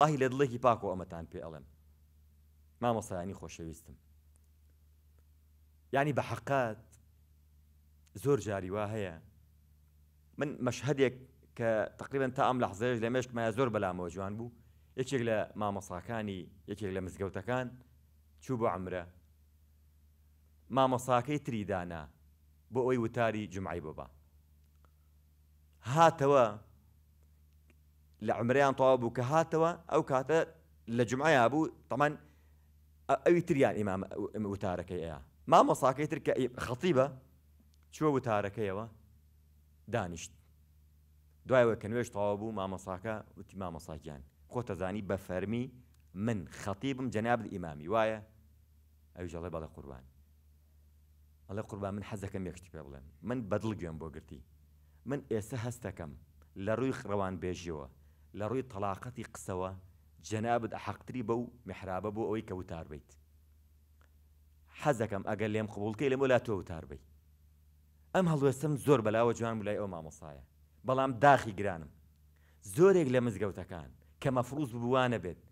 ئاهی لە دڵێکی پاکۆ ئەمەتان پێ ئەڵێم مامۆسایانی خۆشەویستم ینی بە حقات زۆر جاری وا هەیە من مەشهدێک کە تقریبن تا ئەم لەحزەیەش لە مێشکمایە زۆر بەلامەوە جوان بوو یەکێک لە مامەساکانی یەکێک لە مزگەوتەکان چوو بۆ عمرە مامەساکەی تریدانا بۆ ئەوی وتاری جمعی ببا هاتەوە لە عمریان تەوا بوو کە هاتەوە ئەو کاتە لە جمعایە بوو تەمان ئەوی تریان ئیمام وتارەکەی ئەیە مامە ساکەی تر کە خەتیبە چوە وتارەکەیەوە دانیشت دوایەوە کە نوێش تەوا بوو مامەساکە وتی مامەساکیان خۆتەزانی بە فەرمی من خەتیبم جەناب ئیمامی وایە ئەوی ژەڵێ بەڵە قوربان ئەڵێ قوربان من حەزەکەم یەکتی پێ بڵێم من بەدڵ گوێم بۆ گرتی من ئێستا هەستەکەم لە ڕووی خڕەوان بێژیەوە لە ڕووی تەلااقەتی قسەوە جەنابد حەقتری بە و محرابە بۆ ئەوەی کە وتار بیت حەزەکەم ئەگەر لێم قوبولکەی لەمە لا تۆ وتار بی ئەم هەڵوێستم زۆر بەلاوە جوان بلای ئەو مامۆسایە بەڵام داخی گرانم زۆرێک لە مزگەوتەکان کە مەفروز بوانە بێت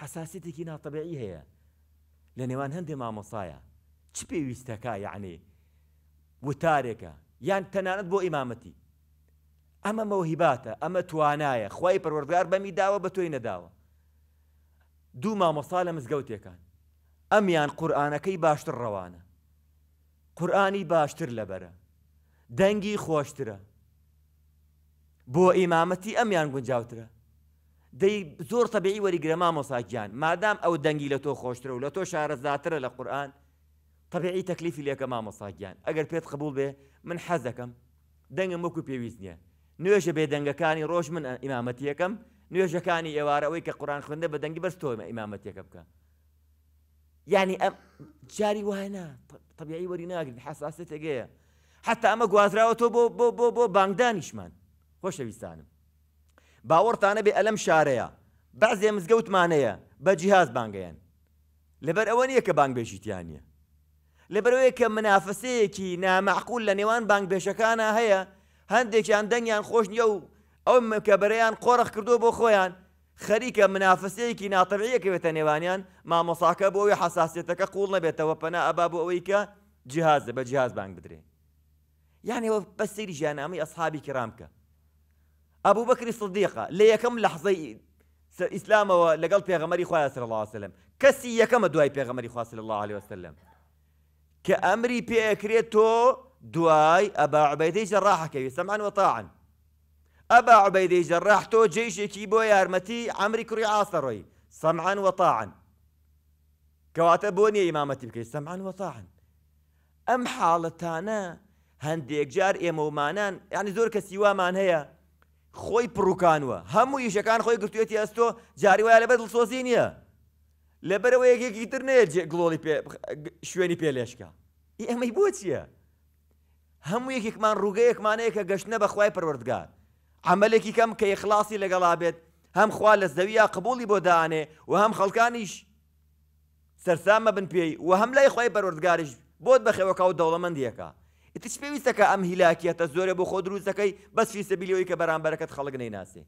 حساسیتێکی ناتەبیعی هەیە لە نێوان هەندێک مامۆسایە چ پێویستەکە یعنی وتارێکە یان تەنانەت بۆ ئیمامەتی ئەمە مەوهیباتە ئەمە توانایە خی پەروەردگار بەمی داوە بە تۆی نەداوە دوو مامۆسا لە مزگەوتێکان ئەمیان قورآانەکەی باشتر ڕەوانە قورآانی باشتر لەبەرە دەنگی خۆشترە بۆ ئیمامەتی ئەمیان گونجاوترە دەی زۆر تەبیعی وەریگرە مامۆساگیان مادام ئەو دەنگی لە تۆ خۆشترە و لە تۆ شارەزاترە لە قورآن تەبیعی تەکلیفی لەکە مامۆساگیان ئەگەر پێت قبول بێ من حەزەکەم دەنگم وەکو پێویست نییە نوێژە بێدەنگەکانی ڕۆژ من ئیمامەتیەکەم نوێژەکانی ئێوارەوەی کە قورآان خوندە بە دەنگی بەستۆمە ئیمامەتەکە بکە ینی جاری وایە طبیعی وەری ناگرن حساسێت تێگەیە حتا ئەمە گوازراوە تۆ بۆ بۆ بۆ بانگدانیشمان خۆشەویستانم باوەڕتانە بێ ئەلم شارەیە بەعزێ مزگەوتمانەیە بە جیهاز بانگەیان لەبەر ئەوە نییە کە بانگبێژیتیانە لەبەرەوەی کە منافسەیەکی نامەعقول لە نێوان بانگبێشەکانە هەیە هەندێکیان دەنگیان خۆش نییە و ئەو کەبەرەیان قۆرەخ کردو بۆ خۆیان خەریکە منافسەیەکی ناتەبعەکەوێتە نێوانیان مامۆساکە بۆ ئەوی حساسێتەکە قوڵ نەبێتەوە پەنا ئەبا بۆ ئەوەی کە جیهاز بە جیاز بانگ بدرێ یانەوە بەسەری ژیانامی ئەسحابی کرامکە ئەبوو بەکری سڵدیقا لە یەکەم لەحزەی ئیسلامەوە لەگەڵ پێغەمەری خوای سر الله وسلم کەسی یەکەمە دوای پێغەمەری خواست الله عليه وسلم کە ئەمری پێکرێت تۆ دواي أبا عبيدي جراحة كيف سمعا وطاعا أبا عبيدي جراح جيش كيبو يارمتي عمري كري کوڕی سمعا وطاعا وەتاعن إمامتي بۆ نیە ئیمامەتی بکەیت سەمعان وەتاعن ئەم حاڵەتانە هەندێک جار ئێمە ومانان یعنی يعني زۆر کە سیوامان هەیە خۆی پڕووکانوە خوي یشەکان خۆی أستو جاري جاری وایە لەبەر دڵسۆزی نییە لەبەرەوە یەکێکی تر بي شويني شوێنی پێلێشکە ئێمەی بۆ هەموو یەکێکمان ڕووگەیەکمانەیە کە گەشتە بەخوای پروردگار عملێکی کەم کە یخلاصی لەگەڵا بێت هەم خوا لە زەویە قبولی بۆ دانێ و هەم خەڵکانیش سەرسامە بن پێی و هەم لای خی بەرۆردگاریش بۆت بەخێوەکە و دەوڵەمەندیەکە ئتیش پێویستە کە ئەم هیلاکیەتە زۆرە بۆ خۆ دروستەکەی بەسفی سەبیلیەوەی کە بەرامبەرەکەت خەڵک نەیناسی.